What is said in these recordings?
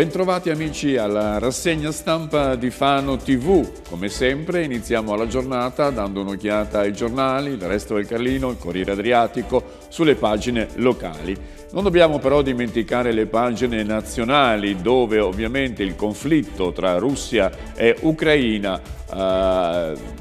Bentrovati amici alla rassegna stampa di Fano TV. Come sempre iniziamo la giornata dando un'occhiata ai giornali, il resto del Carlino, il Corriere Adriatico, sulle pagine locali. Non dobbiamo però dimenticare le pagine nazionali dove ovviamente il conflitto tra Russia e Ucraina eh,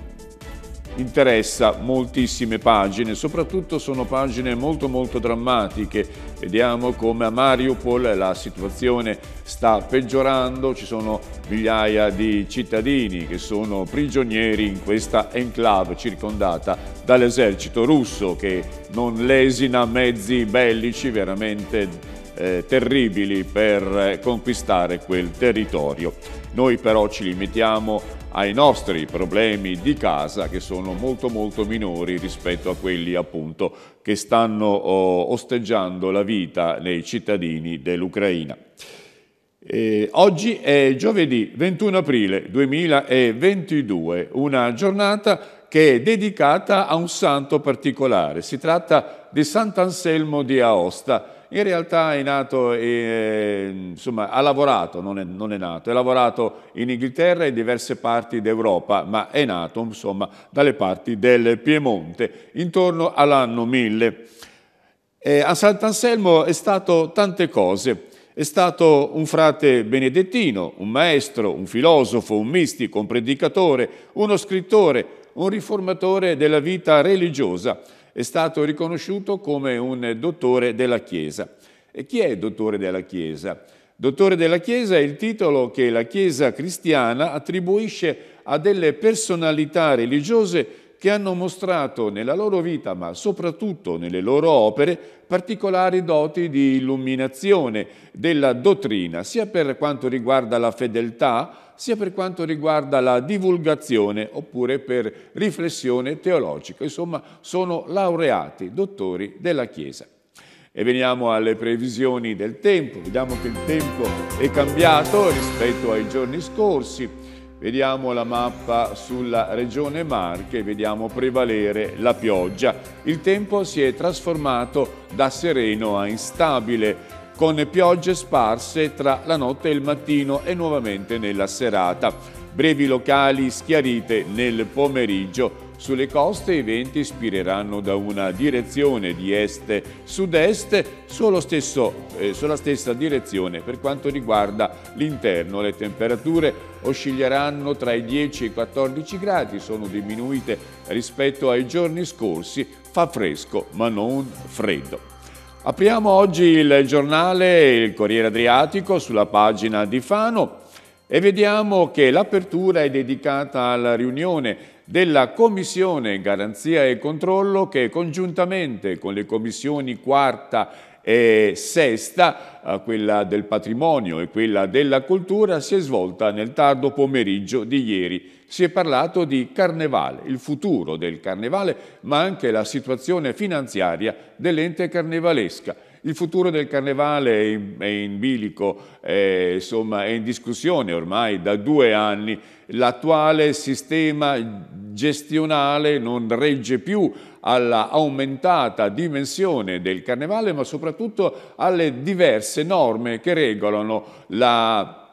interessa moltissime pagine, soprattutto sono pagine molto molto drammatiche. Vediamo come a Mariupol la situazione sta peggiorando, ci sono migliaia di cittadini che sono prigionieri in questa enclave circondata dall'esercito russo che non lesina mezzi bellici veramente eh, terribili per eh, conquistare quel territorio. Noi però ci limitiamo ai nostri problemi di casa che sono molto molto minori rispetto a quelli appunto che stanno oh, osteggiando la vita nei cittadini dell'Ucraina. Eh, oggi è giovedì 21 aprile 2022, una giornata che è dedicata a un santo particolare. Si tratta di Sant'Anselmo di Aosta, in realtà è nato, è, eh, insomma, ha lavorato, non è, non è nato, ha lavorato in Inghilterra e in diverse parti d'Europa, ma è nato, insomma, dalle parti del Piemonte, intorno all'anno 1000. Eh, a Sant'Anselmo è stato tante cose, è stato un frate benedettino, un maestro, un filosofo, un mistico, un predicatore, uno scrittore, un riformatore della vita religiosa, è stato riconosciuto come un dottore della Chiesa. E chi è dottore della Chiesa? Dottore della Chiesa è il titolo che la Chiesa cristiana attribuisce a delle personalità religiose che hanno mostrato nella loro vita, ma soprattutto nelle loro opere, particolari doti di illuminazione della dottrina, sia per quanto riguarda la fedeltà, sia per quanto riguarda la divulgazione oppure per riflessione teologica. Insomma, sono laureati, dottori della Chiesa. E veniamo alle previsioni del tempo. Vediamo che il tempo è cambiato rispetto ai giorni scorsi. Vediamo la mappa sulla regione Marche, vediamo prevalere la pioggia. Il tempo si è trasformato da sereno a instabile, con piogge sparse tra la notte e il mattino e nuovamente nella serata. Brevi locali schiarite nel pomeriggio sulle coste i venti ispireranno da una direzione di est-sud-est eh, sulla stessa direzione per quanto riguarda l'interno. Le temperature oscilleranno tra i 10 e i 14 gradi, sono diminuite rispetto ai giorni scorsi, fa fresco ma non freddo. Apriamo oggi il giornale Il Corriere Adriatico sulla pagina di Fano e vediamo che l'apertura è dedicata alla riunione della Commissione Garanzia e Controllo che congiuntamente con le commissioni quarta e sesta, eh, quella del patrimonio e quella della cultura, si è svolta nel tardo pomeriggio di ieri. Si è parlato di carnevale, il futuro del carnevale, ma anche la situazione finanziaria dell'ente carnevalesca. Il futuro del carnevale è in, è in bilico, è, insomma, è in discussione ormai da due anni. L'attuale sistema gestionale non regge più all'aumentata dimensione del carnevale, ma soprattutto alle diverse norme che regolano la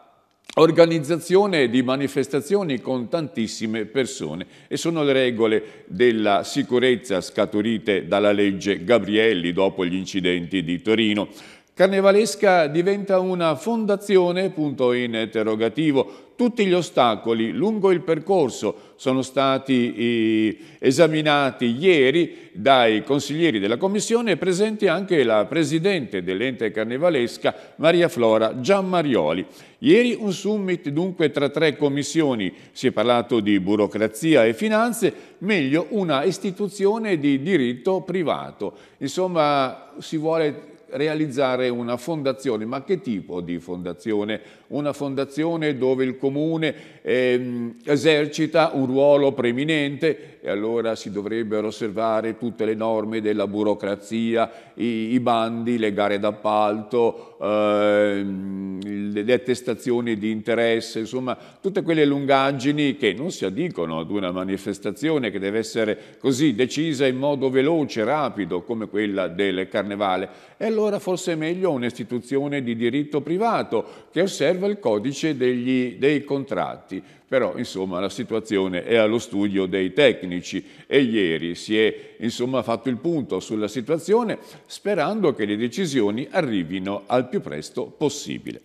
organizzazione di manifestazioni con tantissime persone e sono le regole della sicurezza scaturite dalla legge Gabrielli dopo gli incidenti di Torino. Carnevalesca diventa una fondazione, punto in interrogativo. Tutti gli ostacoli lungo il percorso sono stati esaminati ieri dai consiglieri della Commissione presente anche la Presidente dell'ente carnevalesca Maria Flora Giammarioli. Ieri un summit dunque tra tre commissioni, si è parlato di burocrazia e finanze, meglio una istituzione di diritto privato. Insomma si vuole realizzare una fondazione, ma che tipo di fondazione? Una fondazione dove il comune ehm, esercita un ruolo preminente e allora si dovrebbero osservare tutte le norme della burocrazia, i, i bandi, le gare d'appalto, eh, le attestazioni di interesse, insomma tutte quelle lungaggini che non si addicono ad una manifestazione che deve essere così decisa in modo veloce, rapido, come quella del carnevale. E allora forse è meglio un'istituzione di diritto privato che osserva il codice degli, dei contratti però insomma la situazione è allo studio dei tecnici e ieri si è insomma, fatto il punto sulla situazione sperando che le decisioni arrivino al più presto possibile.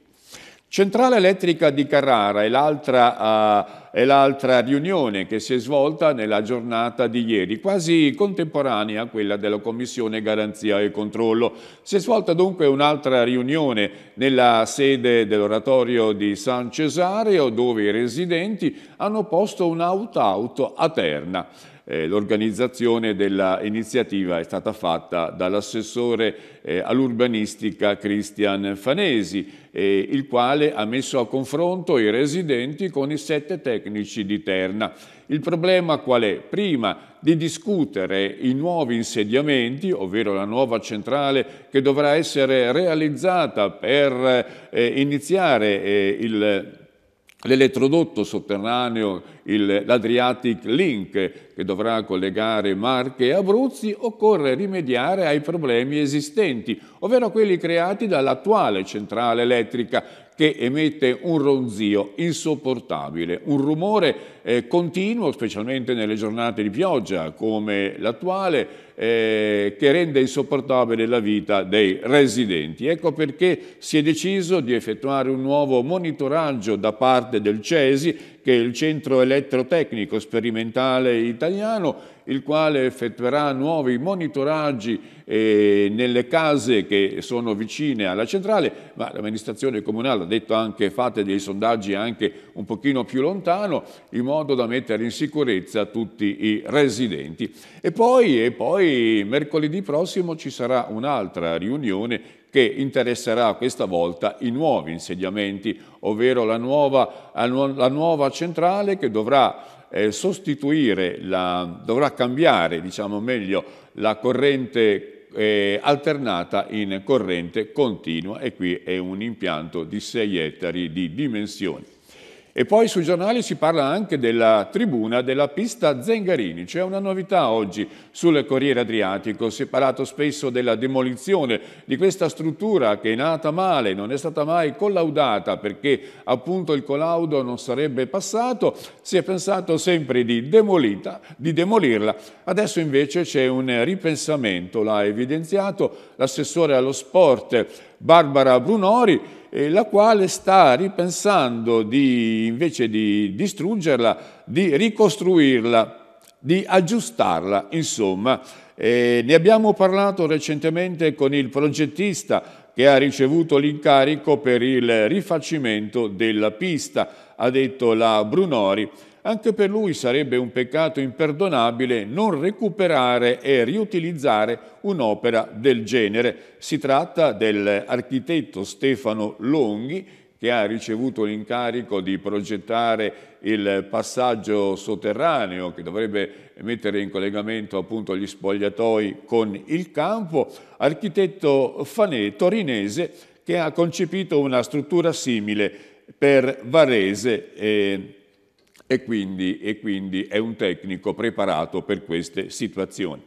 Centrale Elettrica di Carrara è l'altra, uh, eh, è l'altra, riunione che si è svolta nella giornata di ieri, quasi contemporanea a quella della Commissione Garanzia e Controllo. Si è svolta dunque un'altra riunione nella sede dell'oratorio di San Cesareo dove i residenti hanno posto un'out-out a terna. Eh, l'organizzazione dell'iniziativa è stata fatta dall'assessore eh, all'urbanistica Cristian Fanesi, eh, il quale ha messo a confronto i residenti con i sette tecnici di Terna. Il problema qual è? Prima di discutere i nuovi insediamenti, ovvero la nuova centrale che dovrà essere realizzata per eh, iniziare eh, il l'elettrodotto sotterraneo, l'Adriatic Link, che dovrà collegare Marche e Abruzzi, occorre rimediare ai problemi esistenti, ovvero quelli creati dall'attuale centrale elettrica che emette un ronzio insopportabile, un rumore eh, continuo, specialmente nelle giornate di pioggia come l'attuale, eh, che rende insopportabile la vita dei residenti. Ecco perché si è deciso di effettuare un nuovo monitoraggio da parte del CESI che è il Centro Elettrotecnico Sperimentale Italiano, il quale effettuerà nuovi monitoraggi eh, nelle case che sono vicine alla centrale, ma l'amministrazione comunale ha detto anche fate dei sondaggi anche un pochino più lontano, in modo da mettere in sicurezza tutti i residenti. E poi, e poi mercoledì prossimo ci sarà un'altra riunione che interesserà questa volta i nuovi insediamenti, ovvero la nuova, la nuova centrale che dovrà eh, sostituire, la, dovrà cambiare, diciamo meglio, la corrente eh, alternata in corrente continua e qui è un impianto di 6 ettari di dimensioni. E poi sui giornali si parla anche della tribuna della pista Zengarini. C'è una novità oggi sul Corriere Adriatico. Si è parlato spesso della demolizione di questa struttura che è nata male, non è stata mai collaudata perché appunto il collaudo non sarebbe passato. Si è pensato sempre di, demolita, di demolirla. Adesso invece c'è un ripensamento, l'ha evidenziato l'assessore allo sport Barbara Brunori eh, la quale sta ripensando di, invece di distruggerla, di ricostruirla, di aggiustarla, insomma. Eh, ne abbiamo parlato recentemente con il progettista che ha ricevuto l'incarico per il rifacimento della pista, ha detto la Brunori anche per lui sarebbe un peccato imperdonabile non recuperare e riutilizzare un'opera del genere. Si tratta dell'architetto Stefano Longhi, che ha ricevuto l'incarico di progettare il passaggio sotterraneo che dovrebbe mettere in collegamento appunto gli spogliatoi con il campo, architetto Fanè torinese che ha concepito una struttura simile per Varese, eh, e quindi, e quindi è un tecnico preparato per queste situazioni.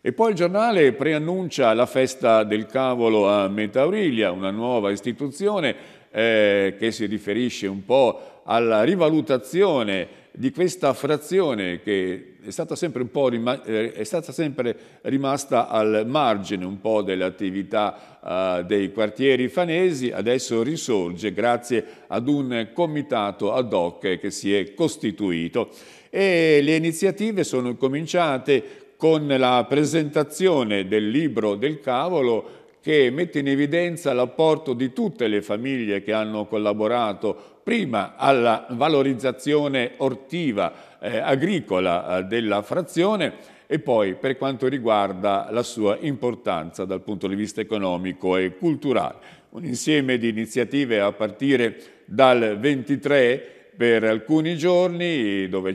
E poi il giornale preannuncia la festa del cavolo a Metauriglia, una nuova istituzione eh, che si riferisce un po' alla rivalutazione di questa frazione che è stata sempre, un po rima- eh, è stata sempre rimasta al margine un po' delle attività eh, dei quartieri fanesi, adesso risorge grazie ad un comitato ad hoc che si è costituito. E le iniziative sono cominciate con la presentazione del libro del cavolo che mette in evidenza l'apporto di tutte le famiglie che hanno collaborato prima alla valorizzazione ortiva eh, agricola eh, della frazione e poi per quanto riguarda la sua importanza dal punto di vista economico e culturale. Un insieme di iniziative a partire dal 23 per alcuni giorni dove,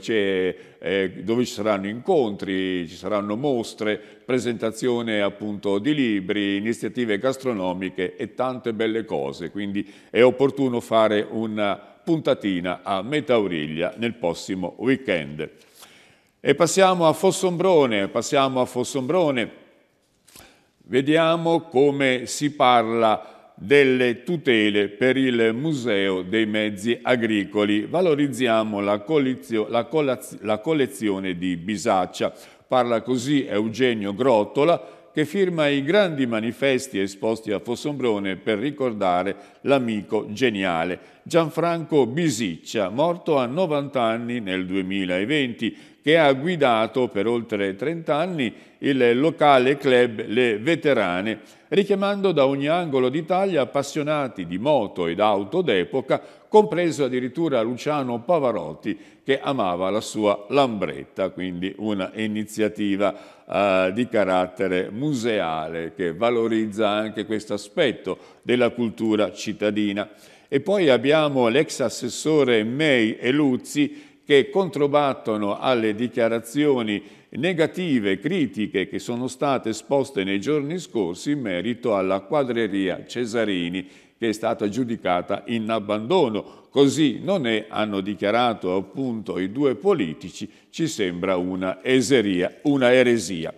eh, dove, ci saranno incontri, ci saranno mostre, presentazione appunto di libri, iniziative gastronomiche e tante belle cose. Quindi è opportuno fare una puntatina a Metauriglia nel prossimo weekend. E passiamo a Fossombrone, passiamo a Fossombrone. Vediamo come si parla delle tutele per il Museo dei Mezzi Agricoli. Valorizziamo la, la, la collezione di Bisaccia. Parla così Eugenio Grottola, che firma i grandi manifesti esposti a Fossombrone per ricordare l'amico geniale Gianfranco Bisiccia, morto a 90 anni nel 2020, che ha guidato per oltre 30 anni il locale club Le Veterane, richiamando da ogni angolo d'Italia appassionati di moto ed auto d'epoca compreso addirittura Luciano Pavarotti che amava la sua Lambretta, quindi una iniziativa eh, di carattere museale che valorizza anche questo aspetto della cultura cittadina. E poi abbiamo l'ex assessore May e Luzzi che controbattono alle dichiarazioni negative, critiche che sono state esposte nei giorni scorsi in merito alla quadreria Cesarini che è stata giudicata in abbandono. Così non è, hanno dichiarato appunto i due politici, ci sembra una eseria, una eresia.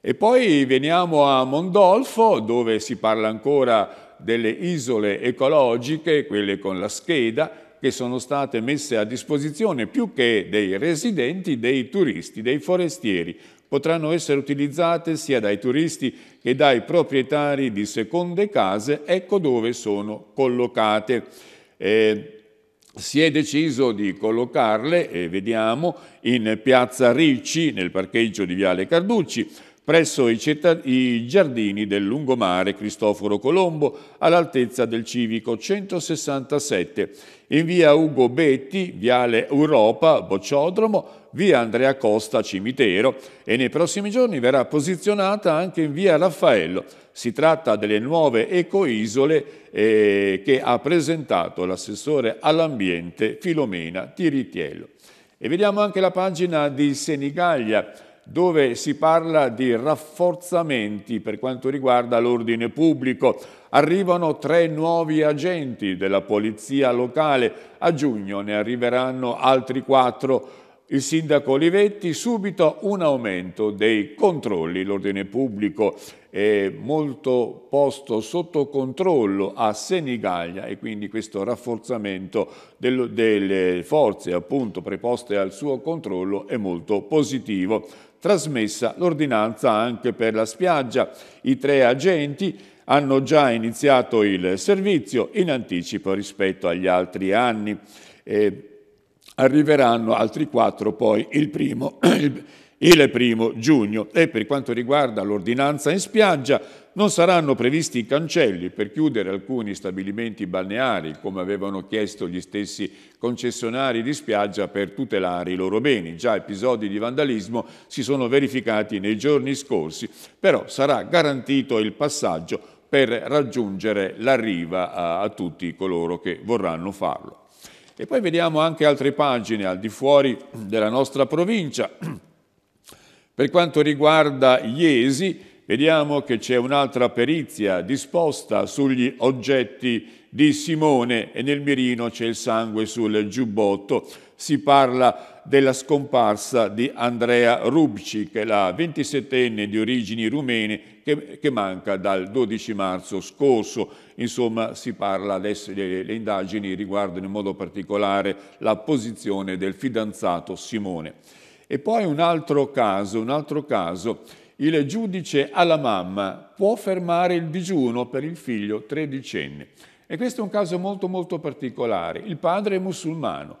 E poi veniamo a Mondolfo, dove si parla ancora delle isole ecologiche, quelle con la scheda, che sono state messe a disposizione più che dei residenti, dei turisti, dei forestieri, potranno essere utilizzate sia dai turisti che dai proprietari di seconde case, ecco dove sono collocate. Eh, si è deciso di collocarle, eh, vediamo, in piazza Ricci, nel parcheggio di Viale Carducci, presso i, i giardini del lungomare Cristoforo Colombo all'altezza del civico 167, in via Ugo Betti, viale Europa, Bocciodromo, via Andrea Costa Cimitero e nei prossimi giorni verrà posizionata anche in via Raffaello. Si tratta delle nuove ecoisole eh, che ha presentato l'assessore all'ambiente Filomena Tiritiello. E vediamo anche la pagina di Senigallia dove si parla di rafforzamenti per quanto riguarda l'ordine pubblico. Arrivano tre nuovi agenti della polizia locale, a giugno ne arriveranno altri quattro. Il sindaco Olivetti subito un aumento dei controlli, l'ordine pubblico è molto posto sotto controllo a Senigallia e quindi questo rafforzamento delle forze appunto preposte al suo controllo è molto positivo trasmessa l'ordinanza anche per la spiaggia. I tre agenti hanno già iniziato il servizio in anticipo rispetto agli altri anni. E arriveranno altri quattro poi il primo, il primo giugno e per quanto riguarda l'ordinanza in spiaggia non saranno previsti i cancelli per chiudere alcuni stabilimenti balneari come avevano chiesto gli stessi concessionari di spiaggia per tutelare i loro beni. Già episodi di vandalismo si sono verificati nei giorni scorsi, però sarà garantito il passaggio per raggiungere l'arriva a, a tutti coloro che vorranno farlo. E poi vediamo anche altre pagine al di fuori della nostra provincia per quanto riguarda gli esi, vediamo che c'è un'altra perizia disposta sugli oggetti di Simone e nel mirino c'è il sangue sul giubbotto. Si parla della scomparsa di Andrea Rubci, che è la 27enne di origini rumene che, che manca dal 12 marzo scorso. Insomma, si parla adesso, le, le indagini riguardano in modo particolare la posizione del fidanzato Simone. E poi un altro caso, un altro caso. Il giudice alla mamma può fermare il digiuno per il figlio tredicenne. E questo è un caso molto molto particolare. Il padre è musulmano.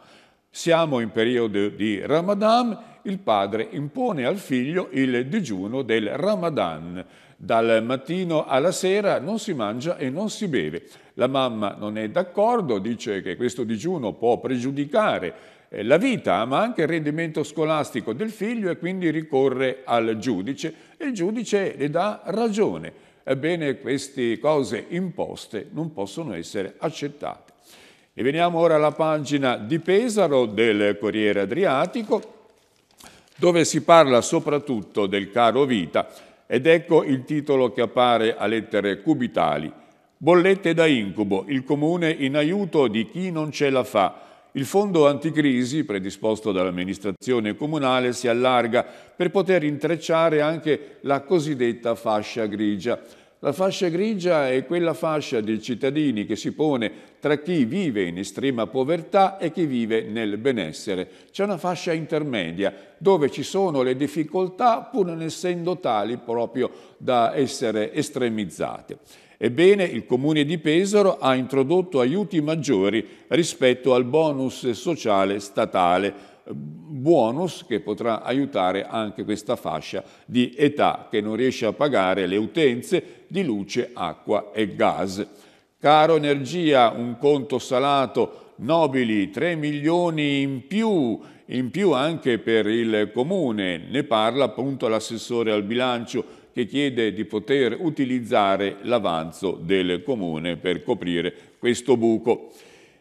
Siamo in periodo di Ramadan, il padre impone al figlio il digiuno del Ramadan. Dal mattino alla sera non si mangia e non si beve. La mamma non è d'accordo, dice che questo digiuno può pregiudicare eh, la vita ma anche il rendimento scolastico del figlio e quindi ricorre al giudice e il giudice le dà ragione. Ebbene queste cose imposte non possono essere accettate. E veniamo ora alla pagina di Pesaro del Corriere Adriatico dove si parla soprattutto del caro vita ed ecco il titolo che appare a lettere cubitali. Bollette da incubo, il comune in aiuto di chi non ce la fa il fondo anticrisi, predisposto dall'amministrazione comunale, si allarga per poter intrecciare anche la cosiddetta fascia grigia. La fascia grigia è quella fascia dei cittadini che si pone tra chi vive in estrema povertà e chi vive nel benessere. C'è una fascia intermedia dove ci sono le difficoltà pur non essendo tali proprio da essere estremizzate. Ebbene, il Comune di Pesaro ha introdotto aiuti maggiori rispetto al bonus sociale statale, bonus che potrà aiutare anche questa fascia di età che non riesce a pagare le utenze di luce, acqua e gas. Caro Energia, un conto salato nobili, 3 milioni in più, in più anche per il Comune. Ne parla appunto l'assessore al bilancio che chiede di poter utilizzare l'avanzo del comune per coprire questo buco.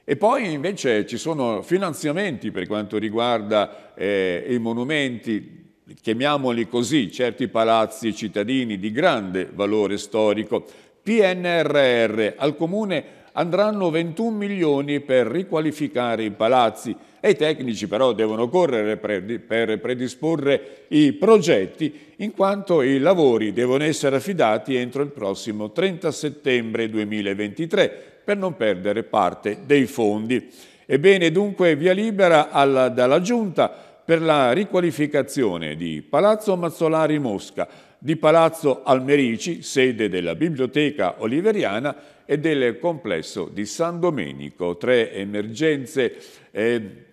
E poi invece ci sono finanziamenti per quanto riguarda eh, i monumenti, chiamiamoli così, certi palazzi cittadini di grande valore storico. PNRR al comune andranno 21 milioni per riqualificare i palazzi e i tecnici però devono correre per predisporre i progetti in quanto i lavori devono essere affidati entro il prossimo 30 settembre 2023 per non perdere parte dei fondi. Ebbene dunque via libera alla, dalla Giunta per la riqualificazione di Palazzo Mazzolari Mosca di Palazzo Almerici, sede della Biblioteca Oliveriana e del complesso di San Domenico, tre emergenze eh,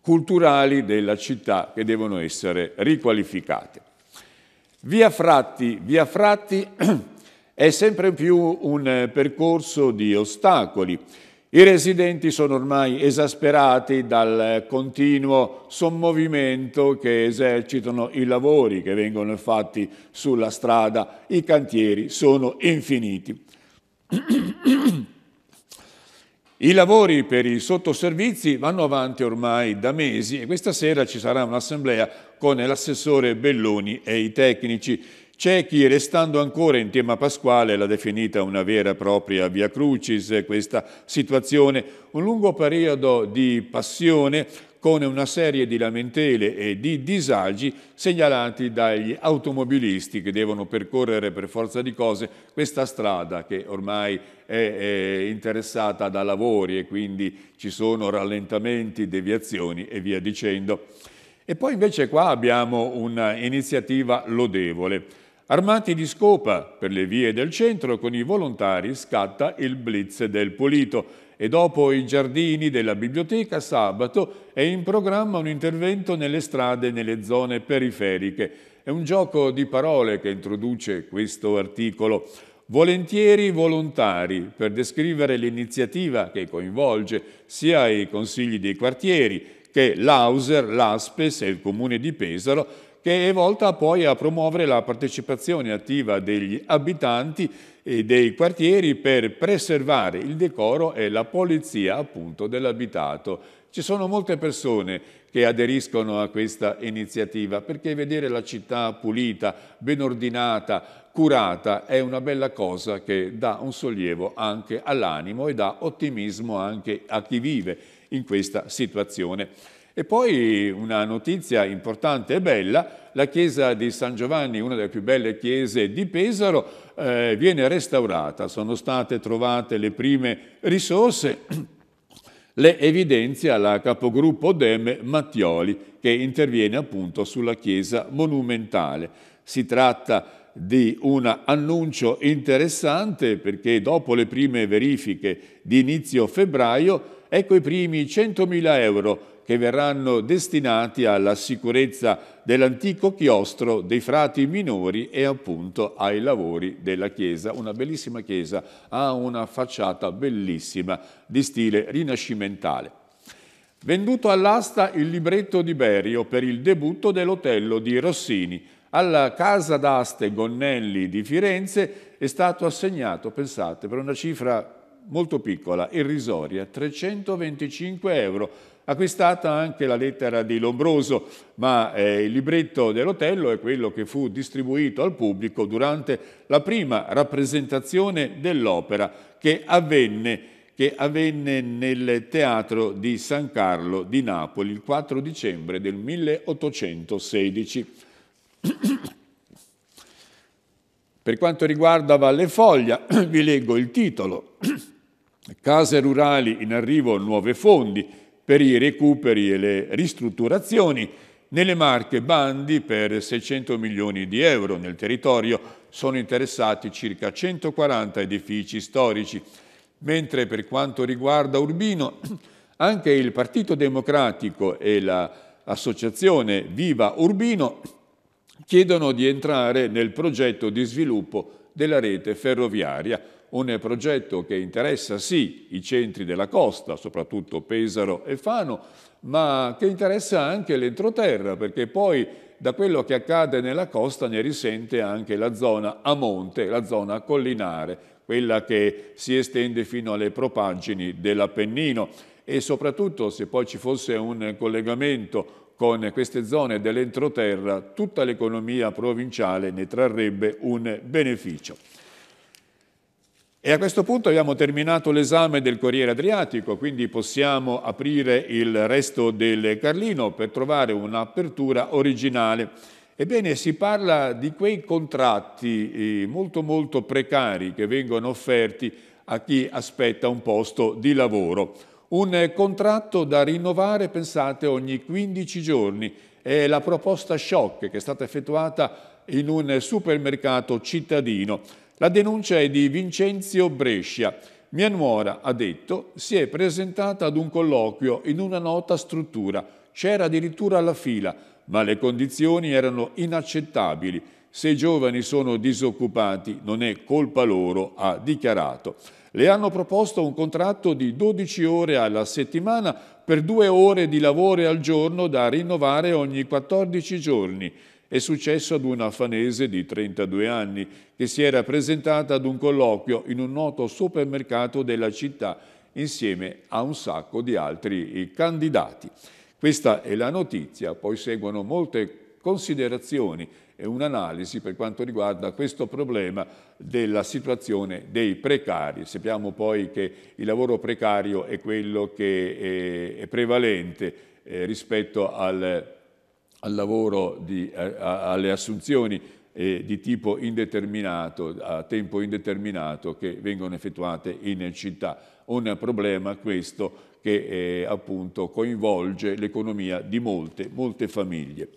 culturali della città che devono essere riqualificate. Via Fratti, via Fratti è sempre più un percorso di ostacoli i residenti sono ormai esasperati dal continuo sommovimento che esercitano i lavori che vengono fatti sulla strada, i cantieri sono infiniti. I lavori per i sottoservizi vanno avanti ormai da mesi e questa sera ci sarà un'assemblea con l'assessore Belloni e i tecnici c'è chi, restando ancora in tema pasquale, l'ha definita una vera e propria via crucis eh, questa situazione, un lungo periodo di passione con una serie di lamentele e di disagi segnalati dagli automobilisti che devono percorrere per forza di cose questa strada che ormai è, è interessata da lavori e quindi ci sono rallentamenti, deviazioni e via dicendo. E poi invece qua abbiamo un'iniziativa lodevole Armati di scopa per le vie del centro con i volontari scatta il blitz del pulito e dopo i giardini della biblioteca sabato è in programma un intervento nelle strade e nelle zone periferiche. È un gioco di parole che introduce questo articolo. Volentieri volontari per descrivere l'iniziativa che coinvolge sia i consigli dei quartieri che l'Auser, l'Aspes e il Comune di Pesaro che è volta poi a promuovere la partecipazione attiva degli abitanti e dei quartieri per preservare il decoro e la polizia appunto dell'abitato. Ci sono molte persone che aderiscono a questa iniziativa perché vedere la città pulita, ben ordinata, curata è una bella cosa che dà un sollievo anche all'animo e dà ottimismo anche a chi vive in questa situazione. E poi una notizia importante e bella, la chiesa di San Giovanni, una delle più belle chiese di Pesaro, eh, viene restaurata, sono state trovate le prime risorse, le evidenzia la capogruppo Deme Mattioli che interviene appunto sulla chiesa monumentale. Si tratta di un annuncio interessante perché dopo le prime verifiche di inizio febbraio, ecco i primi 100.000 euro che verranno destinati alla sicurezza dell'antico chiostro, dei frati minori e appunto ai lavori della chiesa. Una bellissima chiesa, ha una facciata bellissima di stile rinascimentale. Venduto all'asta il libretto di Berio per il debutto dell'Otello di Rossini. Alla Casa d'Aste Gonnelli di Firenze è stato assegnato, pensate, per una cifra molto piccola, irrisoria, 325 euro acquistata anche la lettera di Lombroso, ma eh, il libretto dell'Otello è quello che fu distribuito al pubblico durante la prima rappresentazione dell'opera che avvenne, che avvenne nel teatro di San Carlo di Napoli il 4 dicembre del 1816. Per quanto riguarda Valle Foglia, vi leggo il titolo. Case rurali in arrivo nuove fondi, per i recuperi e le ristrutturazioni, nelle Marche bandi per 600 milioni di euro. Nel territorio sono interessati circa 140 edifici storici, mentre per quanto riguarda Urbino anche il Partito Democratico e l'associazione Viva Urbino chiedono di entrare nel progetto di sviluppo della rete ferroviaria, un progetto che interessa sì i centri della costa, soprattutto Pesaro e Fano, ma che interessa anche l'entroterra, perché poi da quello che accade nella costa ne risente anche la zona a monte, la zona collinare, quella che si estende fino alle propaggini dell'Appennino e soprattutto se poi ci fosse un collegamento con queste zone dell'entroterra tutta l'economia provinciale ne trarrebbe un beneficio. E a questo punto abbiamo terminato l'esame del Corriere Adriatico, quindi possiamo aprire il resto del Carlino per trovare un'apertura originale. Ebbene, si parla di quei contratti eh, molto molto precari che vengono offerti a chi aspetta un posto di lavoro. Un contratto da rinnovare, pensate, ogni 15 giorni. È la proposta shock che è stata effettuata in un supermercato cittadino. La denuncia è di Vincenzio Brescia. Mia nuora, ha detto, si è presentata ad un colloquio in una nota struttura. C'era addirittura la fila, ma le condizioni erano inaccettabili. Se i giovani sono disoccupati non è colpa loro, ha dichiarato. Le hanno proposto un contratto di 12 ore alla settimana per due ore di lavoro al giorno da rinnovare ogni 14 giorni. È successo ad una fanese di 32 anni che si era presentata ad un colloquio in un noto supermercato della città insieme a un sacco di altri eh, candidati. Questa è la notizia, poi seguono molte considerazioni e un'analisi per quanto riguarda questo problema della situazione dei precari. Sappiamo poi che il lavoro precario è quello che eh, è prevalente eh, rispetto al al lavoro di, eh, a, alle assunzioni eh, di tipo indeterminato, a tempo indeterminato che vengono effettuate in città. Un problema questo che eh, appunto coinvolge l'economia di molte, molte famiglie.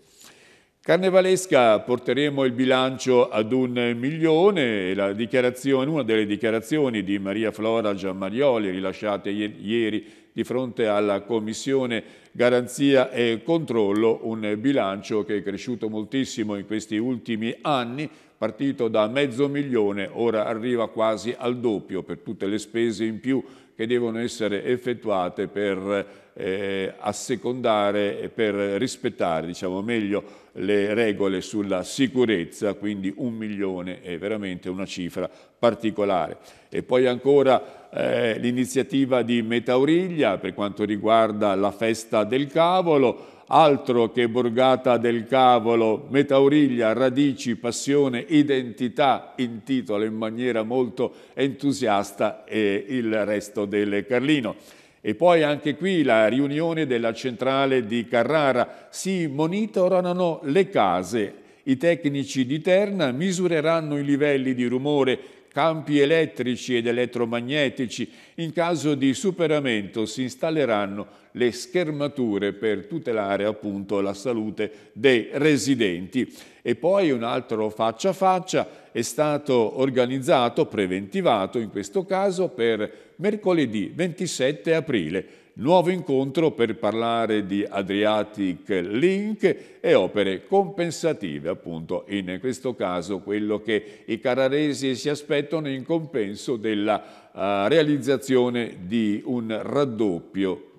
Carnevalesca porteremo il bilancio ad un milione, la dichiarazione, una delle dichiarazioni di Maria Flora Giammarioli rilasciate ieri di fronte alla Commissione Garanzia e Controllo, un bilancio che è cresciuto moltissimo in questi ultimi anni, partito da mezzo milione, ora arriva quasi al doppio per tutte le spese in più che devono essere effettuate per eh, assecondare e per rispettare diciamo meglio le regole sulla sicurezza, quindi un milione è veramente una cifra particolare. E poi ancora eh, l'iniziativa di Metauriglia per quanto riguarda la festa del cavolo, altro che borgata del cavolo, Metauriglia, radici, passione, identità, intitola in maniera molto entusiasta eh, il resto del Carlino. E poi anche qui la riunione della centrale di Carrara. Si monitorano le case. I tecnici di Terna misureranno i livelli di rumore campi elettrici ed elettromagnetici. In caso di superamento si installeranno le schermature per tutelare appunto la salute dei residenti. E poi un altro faccia a faccia è stato organizzato, preventivato in questo caso, per mercoledì 27 aprile nuovo incontro per parlare di Adriatic Link e opere compensative, appunto in questo caso quello che i cararesi si aspettano in compenso della uh, realizzazione di un raddoppio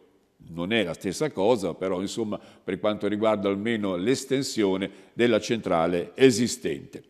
non è la stessa cosa, però insomma per quanto riguarda almeno l'estensione della centrale esistente.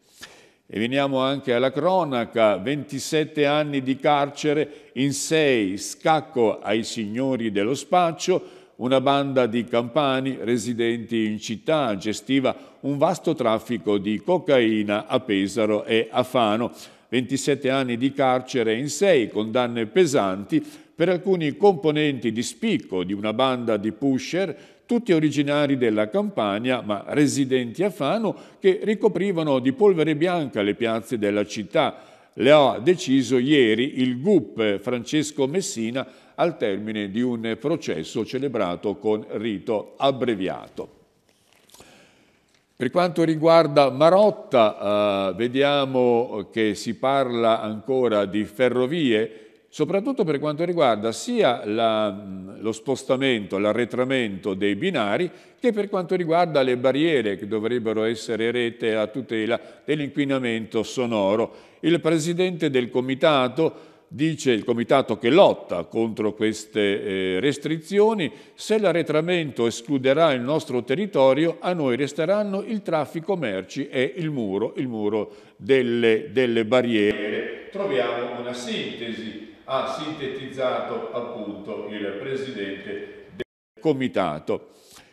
E veniamo anche alla cronaca, 27 anni di carcere in 6, scacco ai signori dello spaccio, una banda di campani residenti in città gestiva un vasto traffico di cocaina a Pesaro e a Fano. 27 anni di carcere in 6, condanne pesanti per alcuni componenti di spicco di una banda di pusher tutti originari della Campania, ma residenti a Fano, che ricoprivano di polvere bianca le piazze della città. Le ha deciso ieri il GUP Francesco Messina al termine di un processo celebrato con rito abbreviato. Per quanto riguarda Marotta, eh, vediamo che si parla ancora di ferrovie, soprattutto per quanto riguarda sia la, lo spostamento, l'arretramento dei binari, che per quanto riguarda le barriere che dovrebbero essere erette a tutela dell'inquinamento sonoro. Il presidente del comitato dice il comitato che lotta contro queste eh, restrizioni, se l'arretramento escluderà il nostro territorio, a noi resteranno il traffico merci e il muro, il muro delle, delle barriere. Troviamo una sintesi ha sintetizzato appunto il presidente del comitato.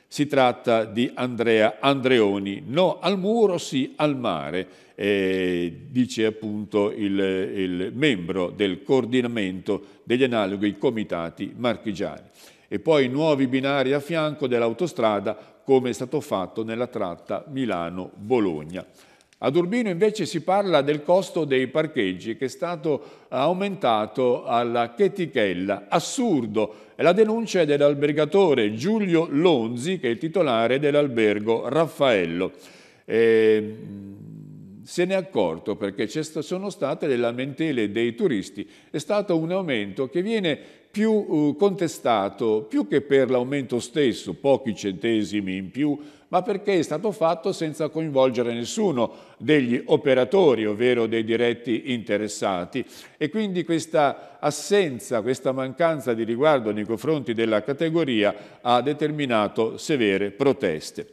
Si tratta di Andrea Andreoni, no al muro, sì al mare, eh, dice appunto il, il membro del coordinamento degli analoghi comitati marchigiani. E poi nuovi binari a fianco dell'autostrada, come è stato fatto nella tratta Milano-Bologna. Ad Urbino invece si parla del costo dei parcheggi che è stato aumentato alla chetichella. Assurdo! La denuncia è dell'albergatore Giulio Lonzi, che è il titolare dell'albergo Raffaello. E, ehm, se ne è accorto perché sono state le lamentele dei turisti. È stato un aumento che viene più eh, contestato, più che per l'aumento stesso, pochi centesimi in più, ma perché è stato fatto senza coinvolgere nessuno degli operatori, ovvero dei diretti interessati. E quindi questa assenza, questa mancanza di riguardo nei confronti della categoria ha determinato severe proteste.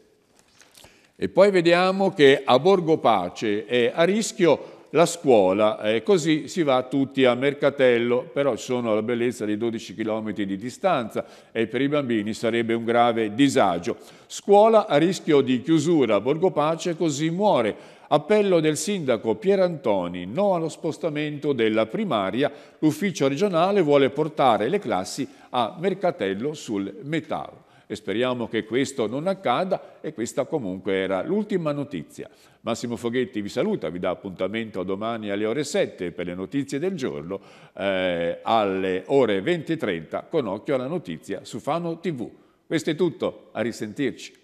E poi vediamo che a Borgo Pace è a rischio la scuola, eh, così si va tutti a Mercatello, però sono alla bellezza dei 12 km di distanza e per i bambini sarebbe un grave disagio. Scuola a rischio di chiusura, Borgo Pace così muore. Appello del sindaco Pierantoni, no allo spostamento della primaria, l'ufficio regionale vuole portare le classi a Mercatello sul Metao e speriamo che questo non accada e questa comunque era l'ultima notizia. Massimo Foghetti vi saluta, vi dà appuntamento domani alle ore 7 per le notizie del giorno, eh, alle ore 20.30 con occhio alla notizia su Fano TV. Questo è tutto, a risentirci.